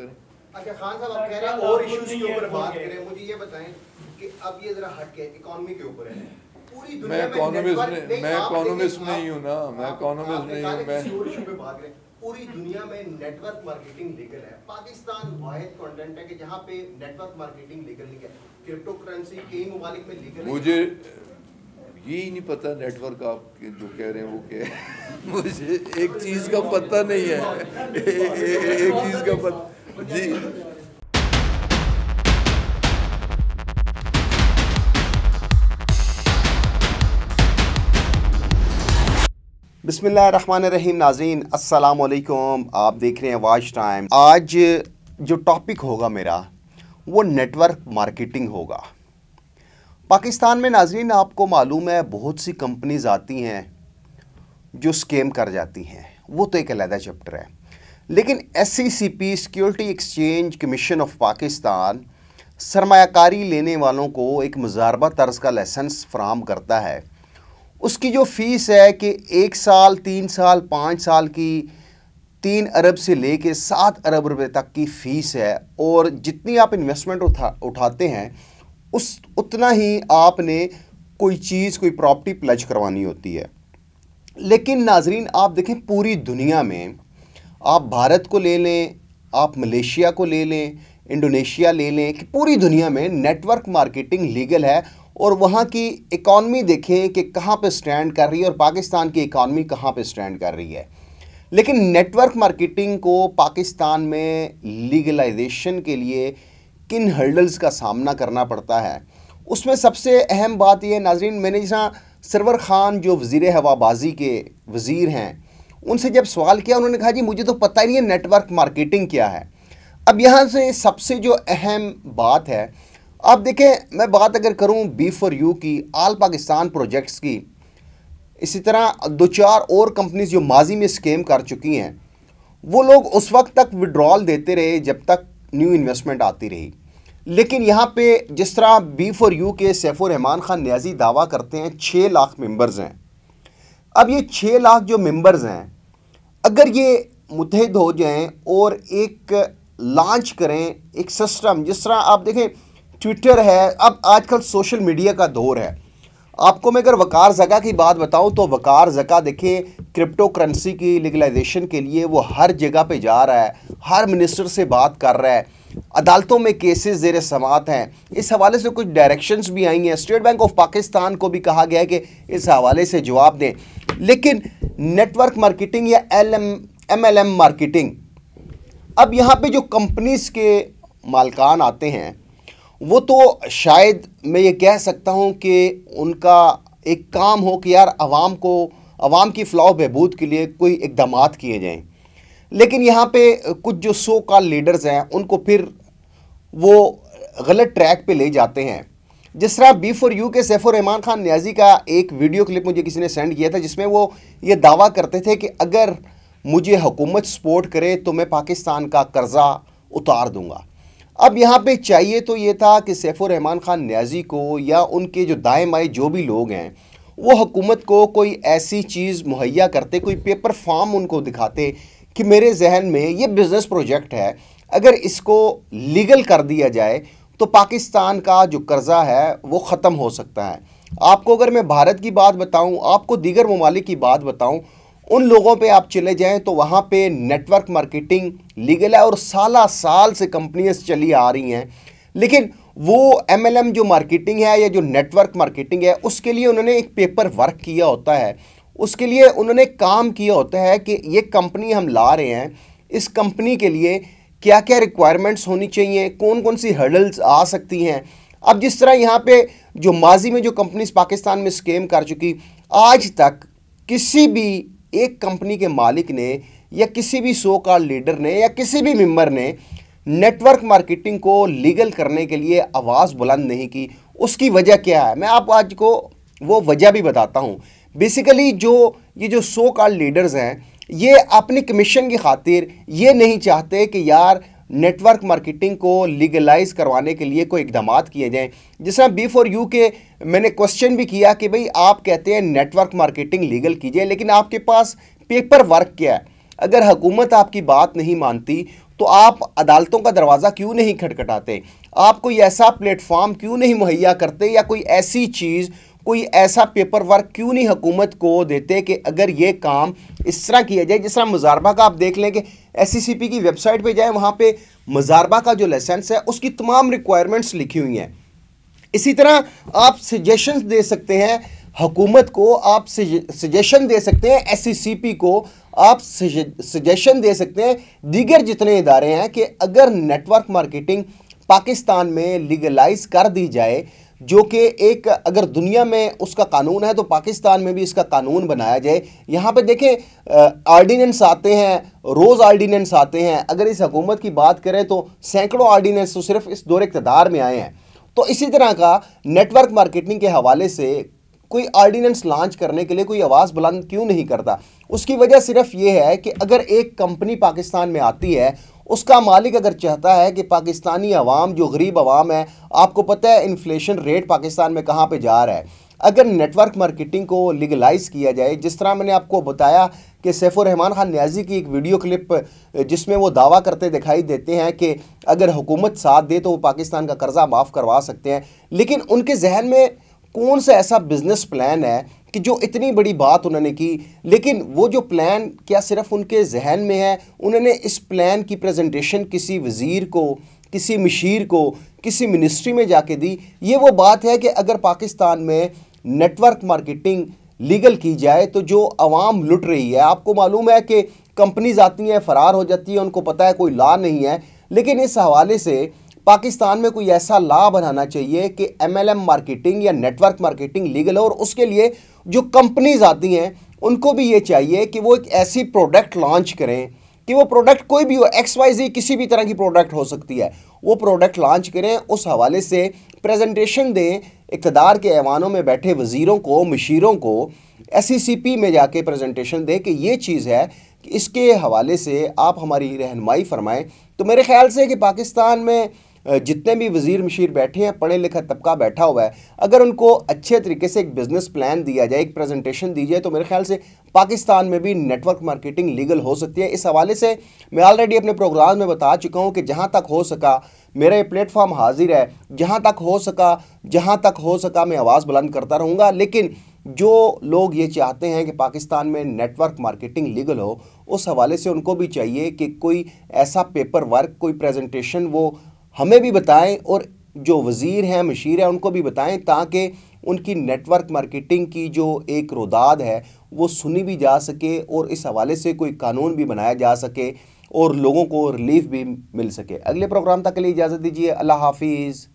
करें अच्छा खान साहब आप कह रहे हैं और इश्यूज के ऊपर बात करें मुझे ये बताएं कि अब ये जरा हट के इकोनॉमी के ऊपर है पूरी दुनिया मैं इकोनॉमिस्ट मैं इकोनॉमिस्ट नहीं हूं ना मैं इकोनॉमिस्ट नहीं हूं मैं पे बात करें पूरी दुनिया में नेटवर्क मार्केटिंग लीगल है पाकिस्तान वाहिद कॉन्टेंट है कि जहां पे नेटवर्क मार्केटिंग लीगल नहीं है क्रिप्टो करेंसी कई ममालिक में लीगल मुझे ये ही नहीं पता नेटवर्क आप जो कह रहे हैं वो क्या है मुझे एक चीज़ का पता नहीं है ए, ए, ए, एक चीज़ का पता जी रही नाजीन असलकुम आप देख रहे हैं वाच टाइम आज जो टॉपिक होगा मेरा वो नेटवर्क मार्केटिंग होगा पाकिस्तान में नाजरीन आपको मालूम है बहुत सी कंपनीज आती हैं जो स्केम कर जाती हैं वो तो एक अलहदा चैप्टर है लेकिन S security exchange commission of Pakistan सरमाकारी लेने वालों को एक मुजारबा तर्ज का लाइसेंस फ्राहम करता है उसकी जो फ़ीस है कि एक साल तीन साल पाँच साल की तीन अरब से ले कर सात अरब रुपये तक की फ़ीस है और जितनी आप इन्वेस्टमेंट उठा उठाते हैं उस उतना ही आपने कोई चीज़ कोई प्रॉपर्टी प्लज करवानी होती है लेकिन नाजरीन आप देखें पूरी दुनिया में आप भारत को ले लें आप मलेशिया को ले लें इंडोनेशिया ले लें कि पूरी दुनिया में नेटवर्क मार्केटिंग लीगल है और वहाँ की इकॉनमी देखें कि कहाँ पे स्टैंड कर रही है और पाकिस्तान की इकॉनमी कहाँ पे स्टैंड कर रही है लेकिन नेटवर्क मार्केटिंग को पाकिस्तान में लीगलाइजेशन के लिए किन हर्डल्स का सामना करना पड़ता है उसमें सबसे अहम बात यह नाजरीन मैंने जहाँ सरवर ख़ान जो वज़ी हवाबाजी के वज़ीर हैं उनसे जब सवाल किया उन्होंने कहा जी मुझे तो पता ही नहीं है नेटवर्क मार्केटिंग क्या है अब यहाँ से सबसे जो अहम बात है आप देखें मैं बात अगर करूँ बी फॉर यू की आल पाकिस्तान प्रोजेक्ट्स की इसी तरह दो चार और कंपनीज जो माजी में स्केम कर चुकी हैं वो लोग उस वक्त तक विड्रॉल देते रहे जब तक न्यू इन्वेस्टमेंट आती रही लेकिन यहाँ पे जिस तरह बी फॉर यू के सैफुर रहमान खान न्याजी दावा करते हैं छः लाख मेंबर्स हैं अब ये छः लाख जो मेंबर्स हैं अगर ये मुतहद हो जाएं और एक लॉन्च करें एक सिस्टम जिस तरह आप देखें ट्विटर है अब आजकल सोशल मीडिया का दौर है आपको मैं अगर वकार जगह की बात बताऊं तो वकार जगह देखें क्रिप्टो करेंसी की लीगलाइजेशन के लिए वो हर जगह पे जा रहा है हर मिनिस्टर से बात कर रहा है अदालतों में केसेस जेर समात हैं इस हवाले से कुछ डायरेक्शंस भी आई हैं स्टेट बैंक ऑफ पाकिस्तान को भी कहा गया है कि इस हवाले से जवाब दें लेकिन नेटवर्क मार्केटिंग या L M L M marketing अब यहाँ पे जो कंपनीज के मालकान आते हैं वो तो शायद मैं ये कह सकता हूँ कि उनका एक काम हो कि यार आवाम को आवाम की फलाह बहबूद के लिए कोई इकदाम किए जाएँ लेकिन यहाँ पे कुछ जो सो का लीडर्स हैं उनको फिर वो गलत ट्रैक पे ले जाते हैं जिस तरह बी फॉर यू के सैफुर रहमान खान न्याजी का एक वीडियो क्लिप मुझे किसी ने सेंड किया था जिसमें वो ये दावा करते थे कि अगर मुझे हुकूमत सपोर्ट करे तो मैं पाकिस्तान का कर्ज़ा उतार दूँगा अब यहाँ पे चाहिए तो ये था कि सैफ़ रहमान खान न्याजी को या उनके जो दाएँ माएँ जो भी लोग हैं वो हुकूमत को कोई ऐसी चीज़ मुहैया करते कोई पेपर फॉर्म उनको दिखाते कि मेरे जहन में ये बिज़नेस प्रोजेक्ट है अगर इसको लीगल कर दिया जाए तो पाकिस्तान का जो कर्ज़ा है वो ख़त्म हो सकता है आपको अगर मैं भारत की बात बताऊं आपको दीगर ममालिक की बात बताऊं उन लोगों पे आप चले जाएं तो वहाँ पे नेटवर्क मार्केटिंग लीगल है और साल साल से कंपनियाँ चली आ रही हैं लेकिन वो एमएलएम जो मार्केटिंग है या जो नेटवर्क मार्केटिंग है उसके लिए उन्होंने एक पेपर वर्क किया होता है उसके लिए उन्होंने काम किया होता है कि ये कंपनी हम ला रहे हैं इस कंपनी के लिए क्या क्या रिक्वायरमेंट्स होनी चाहिए कौन कौन सी हर्डल्स आ सकती हैं अब जिस तरह यहाँ पे जो माजी में जो कंपनीज पाकिस्तान में स्केम कर चुकी आज तक किसी भी एक कंपनी के मालिक ने या किसी भी शो का लीडर ने या किसी भी मेम्बर ने नेटवर्क मार्केटिंग को लीगल करने के लिए आवाज़ बुलंद नहीं की उसकी वजह क्या है मैं आप आज को वो वजह भी बताता हूँ बेसिकली जो ये जो सो कॉल लीडर्स हैं ये अपनी कमीशन की खातिर ये नहीं चाहते कि यार नेटवर्क मार्केटिंग को लीगलाइज करवाने के लिए कोई इकदाम किए जाएं जिस तरह बी फॉर यू के मैंने क्वेश्चन भी किया कि भाई आप कहते हैं नेटवर्क मार्केटिंग लीगल कीजिए लेकिन आपके पास पेपर वर्क क्या है अगर हुकूमत आपकी बात नहीं मानती तो आप अदालतों का दरवाज़ा क्यों नहीं खटखटाते आप कोई ऐसा प्लेटफॉर्म क्यों नहीं मुहैया करते या कोई ऐसी चीज़ कोई ऐसा पेपर वर्क क्यों नहीं हुकूमत को देते कि अगर ये काम इस तरह किया जाए जिस तरह मुजारबा का आप देख लें कि एस सी पी की वेबसाइट पे जाए वहाँ पे मुजारबा का जो लाइसेंस है उसकी तमाम रिक्वायरमेंट्स लिखी हुई हैं इसी तरह आप सजेशंस दे सकते हैं हुकूमत को आप सजेशन दे सकते हैं एस को आप सजेशन दे सकते हैं दीगर जितने इदारे हैं कि अगर नेटवर्क मार्केटिंग पाकिस्तान में लीगलाइज कर दी जाए जो कि एक अगर दुनिया में उसका कानून है तो पाकिस्तान में भी इसका कानून बनाया जाए यहाँ पे देखें आर्डीनेंस आते हैं रोज़ आर्डीनेंस आते हैं अगर इस हुकूमत की बात करें तो सैकड़ों आर्डीनेंस तो सिर्फ इस दौर इकतदार में आए हैं तो इसी तरह का नेटवर्क मार्केटिंग के हवाले से कोई आर्डीनेंस लॉन्च करने के लिए कोई आवाज़ बुलंद क्यों नहीं करता उसकी वजह सिर्फ ये है कि अगर एक कंपनी पाकिस्तान में आती है उसका मालिक अगर चाहता है कि पाकिस्तानी आवाम जो गरीब आवाम है आपको पता है इन्फ्लेशन रेट पाकिस्तान में कहाँ पर जा रहा है अगर नेटवर्क मार्केटिंग को लीगलाइज किया जाए जिस तरह मैंने आपको बताया कि सैफुर रहमान खान न्याजी की एक वीडियो क्लिप जिसमें वो दावा करते दिखाई देते हैं कि अगर हुकूमत साथ दे तो वो पाकिस्तान का कर्ज़ा माफ़ करवा सकते हैं लेकिन उनके जहन में कौन सा ऐसा बिजनेस प्लान है कि जो इतनी बड़ी बात उन्होंने की लेकिन वो जो प्लान क्या सिर्फ उनके जहन में है उन्होंने इस प्लान की प्रेजेंटेशन किसी वज़ीर को किसी मशीर को किसी मिनिस्ट्री में जाके दी ये वो बात है कि अगर पाकिस्तान में नेटवर्क मार्केटिंग लीगल की जाए तो जो आवाम लुट रही है आपको मालूम है कि कंपनीज आती हैं फ़रार हो जाती हैं उनको पता है कोई ला नहीं है लेकिन इस हवाले से पाकिस्तान में कोई ऐसा ला बनाना चाहिए कि एमएलएम मार्केटिंग या नेटवर्क मार्केटिंग लीगल हो और उसके लिए जो कंपनीज आती हैं उनको भी ये चाहिए कि वो एक ऐसी प्रोडक्ट लॉन्च करें कि वो प्रोडक्ट कोई भी हो एक्स वाई जी किसी भी तरह की प्रोडक्ट हो सकती है वो प्रोडक्ट लॉन्च करें उस हवाले से प्रेजेंटेशन दें इकतदार के ऐवानों में बैठे वज़ीरों को मशीरों को एस सी सी पी में जाके प्रेजेंटेशन दें कि ये चीज़ है कि इसके हवाले से आप हमारी रहनमाई फरमाएँ तो मेरे ख्याल से कि पाकिस्तान में जितने भी वजीर मशीर बैठे हैं पढ़े लिखा तबका बैठा हुआ है अगर उनको अच्छे तरीके से एक बिज़नेस प्लान दिया जाए एक प्रेजेंटेशन दी जाए तो मेरे ख्याल से पाकिस्तान में भी नेटवर्क मार्केटिंग लीगल हो सकती है इस हवाले से मैं ऑलरेडी अपने प्रोग्राम में बता चुका हूँ कि जहाँ तक हो सका मेरा ये प्लेटफॉर्म हाजिर है जहाँ तक हो सका जहाँ तक हो सका मैं आवाज़ बुलंद करता रहूँगा लेकिन जो लोग ये चाहते हैं कि पाकिस्तान में नेटवर्क मार्केटिंग लीगल हो उस हवाले से उनको भी चाहिए कि कोई ऐसा पेपर वर्क कोई प्रेजेंटेशन वो हमें भी बताएं और जो वज़ीर हैं मशीर हैं उनको भी बताएं ताकि उनकी नेटवर्क मार्केटिंग की जो एक रुदाद है वो सुनी भी जा सके और इस हवाले से कोई कानून भी बनाया जा सके और लोगों को रिलीफ भी मिल सके अगले प्रोग्राम तक के लिए इजाज़त दीजिए अल्लाह हाफिज़